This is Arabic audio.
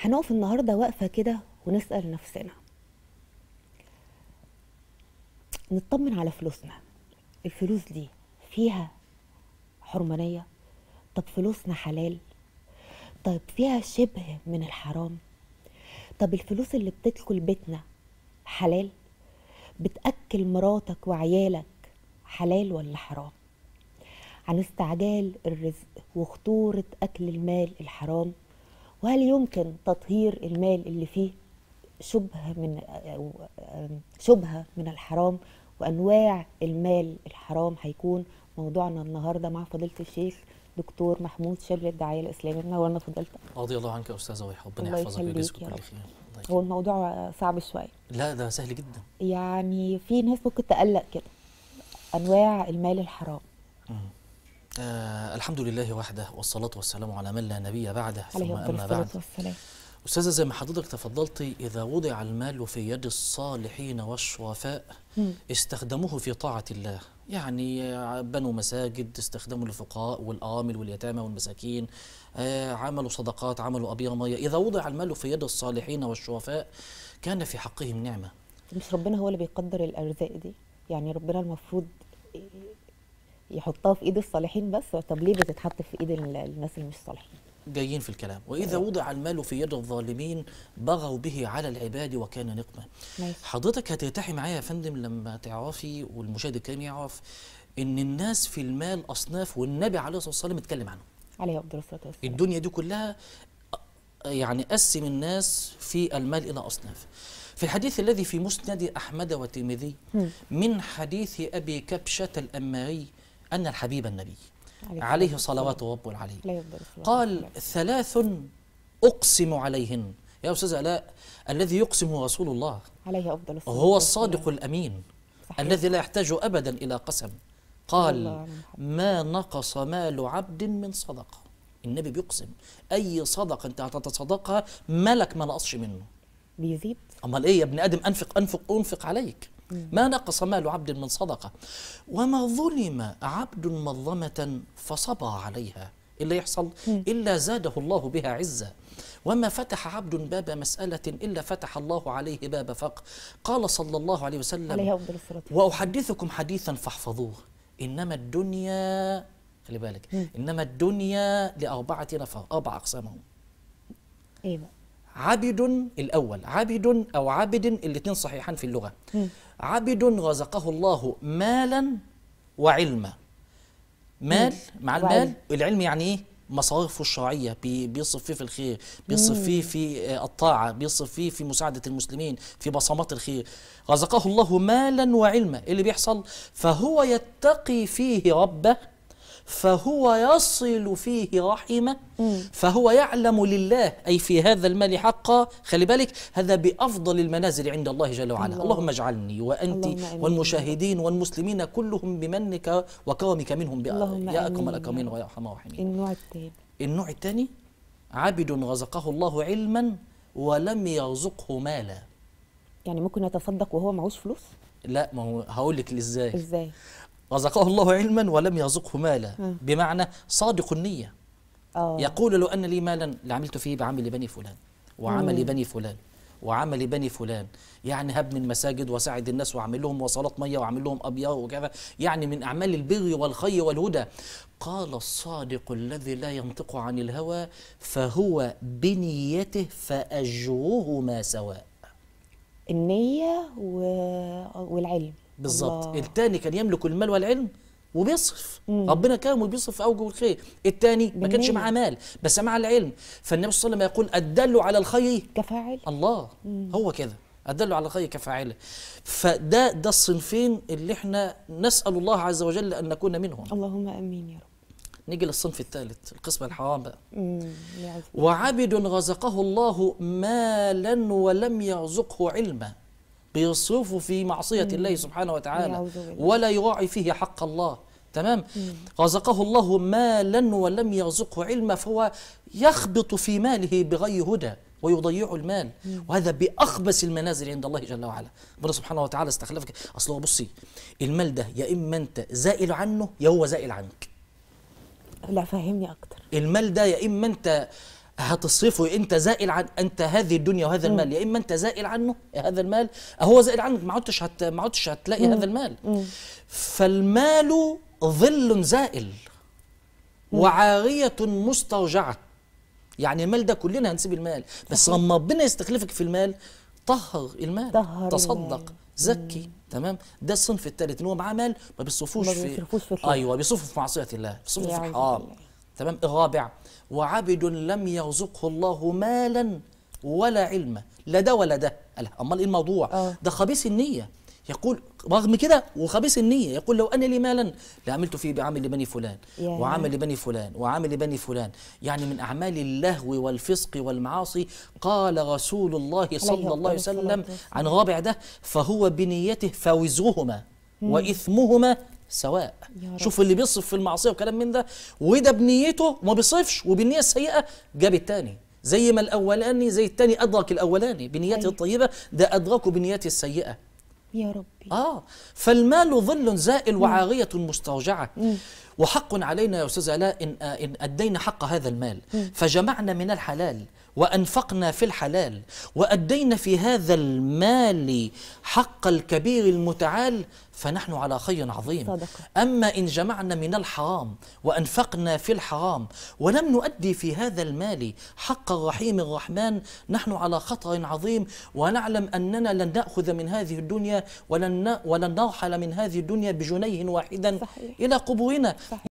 هنقف النهارده واقفه كده ونسال نفسنا نطمن على فلوسنا الفلوس دي فيها حرمانيه طب فلوسنا حلال طب فيها شبه من الحرام طب الفلوس اللي بتدخل بيتنا حلال بتاكل مراتك وعيالك حلال ولا حرام عن استعجال الرزق وخطوره اكل المال الحرام وهل يمكن تطهير المال اللي فيه شبهة من شبهة من الحرام وأنواع المال الحرام هيكون موضوعنا النهاردة مع فضيلة الشيخ دكتور محمود شبل الدعاية الإسلامية منورنا فضيلتك رضي الله عنك يا أستاذة ويح ربنا يحفظك ويجزيك كل خير هو الموضوع صعب شوية لا ده سهل جدا يعني في ناس ممكن تقلق كده أنواع المال الحرام آه الحمد لله وحده والصلاة والسلام على من لا نبي بعده ثم أما بعد والسلام. أستاذة زي ما حضرتك تفضلتي إذا وضع المال في يد الصالحين والشرفاء استخدموه في طاعة الله يعني آه، بنوا مساجد استخدموا الفقاء والآمل واليتامى والمساكين آه عملوا صدقات عملوا أبيض مية إذا وضع المال في يد الصالحين والشرفاء كان في حقهم نعمة مش ربنا هو اللي بيقدر الأرزاق دي يعني ربنا المفروض يحطها في ايد الصالحين بس طب ليه بتتحط في ايد الناس اللي مش صالحين جايين في الكلام وإذا آه. وضع المال في يد الظالمين بغوا به على العباد وكان نقمة حضرتك هترتاحي معايا يا فندم لما تعرفي والمشاهد الكريم يعرف إن الناس في المال أصناف والنبي عليه الصلاة والسلام اتكلم عنه عليه أفضل الصلاة والسلام الدنيا دي كلها آه، يعني قسم الناس في المال إلى أصناف في الحديث الذي في مسند أحمد والترمذي من حديث أبي كبشة الأماري أن الحبيب النبي عليه صلوات رب العليم قال ثلاث أقسم عليهن يا أستاذ ألاء الذي يقسم رسول الله عليه أفضل الصلاة هو الصادق الأمين صحيح. الذي لا يحتاج أبدا إلى قسم قال ما نقص مال عبد من صدقة النبي بيقسم أي صدقة أنت هتتصدقها مالك ما نقصش منه بيزيد أمال إيه يا ابن آدم أنفق أنفق أنفق عليك ما نقص مال عبد من صدقة وما ظلم عبد مظلمة فصبى عليها إيه اللي يحصل إلا زاده الله بها عزة وما فتح عبد باب مسألة إلا فتح الله عليه باب فقه قال صلى الله عليه وسلم عليه وأحدثكم حديثا فاحفظوه إنما الدنيا خلي بالك إنما الدنيا لأربعة نفر أربع أقسامهم إيه عبد الأول عبد أو عبد الاثنين صحيحان في اللغة عبد رزقه الله مالا وعلما مال مع المال العلم يعني ايه مصاريفه الشرعية بيصرف فيه في الخير بيصرف فيه في آه، الطاعة بيصرف فيه في مساعدة المسلمين في بصمات الخير رزقه الله مالا وعلما إيه اللي بيحصل فهو يتقي فيه ربه فهو يصل فيه رحمه فهو يعلم لله أي في هذا المال حقا خلي بالك هذا بأفضل المنازل عند الله جل وعلا الله. اللهم اجعلني وأنت والمشاهدين والمسلمين كلهم بمنك وكرمك منهم يا أكرم الأكرمين ويا أرحم الراحمين النوع الثاني النوع الثاني عبد رزقه الله علما ولم يرزقه مالا يعني ممكن يتصدق وهو معهوش فلوس لا ما هو هقول لك ازاي ازاي رزقه الله علما ولم يرزقه مالا بمعنى صادق النية أوه. يقول لو أن لي مالا لعملت فيه بعمل بني فلان وعمل بني فلان وعمل بني فلان يعني هب من المساجد وساعد الناس واعمل لهم وصلات ميه واعمل لهم ابيار وكذا يعني من اعمال البر والخير والهدى قال الصادق الذي لا ينطق عن الهوى فهو بنيته ما سواء النيه و... والعلم بالظبط الثاني كان يملك المال والعلم وبيصرف مم. ربنا كرمه بيصرف في اوجه الخير الثاني ما كانش معاه مال بس مع العلم فالنبي صلى الله عليه وسلم يقول الدل على الخير كفاعل الله مم. هو كده الدل على الخير كفاعله فده ده الصنفين اللي احنا نسال الله عز وجل ان نكون منهم اللهم امين يا رب نيجي للصنف الثالث القسم الحرام بقى وعبد رزقه الله مالا ولم يرزقه علما بيصرفه في معصية مم. الله سبحانه وتعالى ولا يراعي فيه حق الله تمام مم. رزقه الله مالا ولم يرزقه علما فهو يخبط في ماله بغير هدى ويضيع المال مم. وهذا بأخبث المنازل عند الله جل وعلا ربنا سبحانه وتعالى استخلفك أصل هو بصي المال ده يا إما أنت زائل عنه يا هو زائل عنك لا فهمني أكتر المال ده يا إما أنت هتصرفه انت زائل عن انت هذه الدنيا وهذا المال يا اما انت زائل عنه هذا المال هو زائل عنك ما عدتش هت... ما عدتش هتلاقي مم. هذا المال مم. فالمال ظل زائل مم. وعاريه مسترجعه يعني المال ده كلنا هنسيب المال بس لما ربنا يستخلفك في المال طهر المال طهر تصدق المال. زكي مم. تمام ده الصنف الثالث ان هو معاه مال ما بيصرفوش في, في ايوه بيصرفه في معصيه الله بيصرفه في الحرام تمام رابع وعبد لم يرزقه الله مالا ولا علما لا ده ولا ده امال ايه الموضوع آه. ده خبيث النيه يقول رغم كده وخبيث النيه يقول لو انا لي مالا لعملت فيه بعمل لبني فلان وعمل لبني فلان وعمل لبني فلان يعني من اعمال اللهو والفسق والمعاصي قال رسول الله صلى الله عليه وسلم عن رابع ده فهو بنيته فوزرهما واثمهما سواء شوف اللي بيصف في المعصيه وكلام من ده وده بنيته وما بيصفش وبالنيه السيئه جاب الثاني زي ما الاولاني زي الثاني ادرك الاولاني بنيته أيه. الطيبه ده ادركه بنيته السيئه يا ربي اه فالمال ظل زائل وعاريه مسترجعه وحق علينا يا استاذ علاء ان ان ادينا حق هذا المال مم. فجمعنا من الحلال وأنفقنا في الحلال وأدينا في هذا المال حق الكبير المتعال فنحن على خير عظيم صدق. أما إن جمعنا من الحرام وأنفقنا في الحرام ولم نؤدي في هذا المال حق الرحيم الرحمن نحن على خطر عظيم ونعلم أننا لن نأخذ من هذه الدنيا ولن, ولن نرحل من هذه الدنيا بجنيه واحدا صحيح. إلى قبورنا صحيح.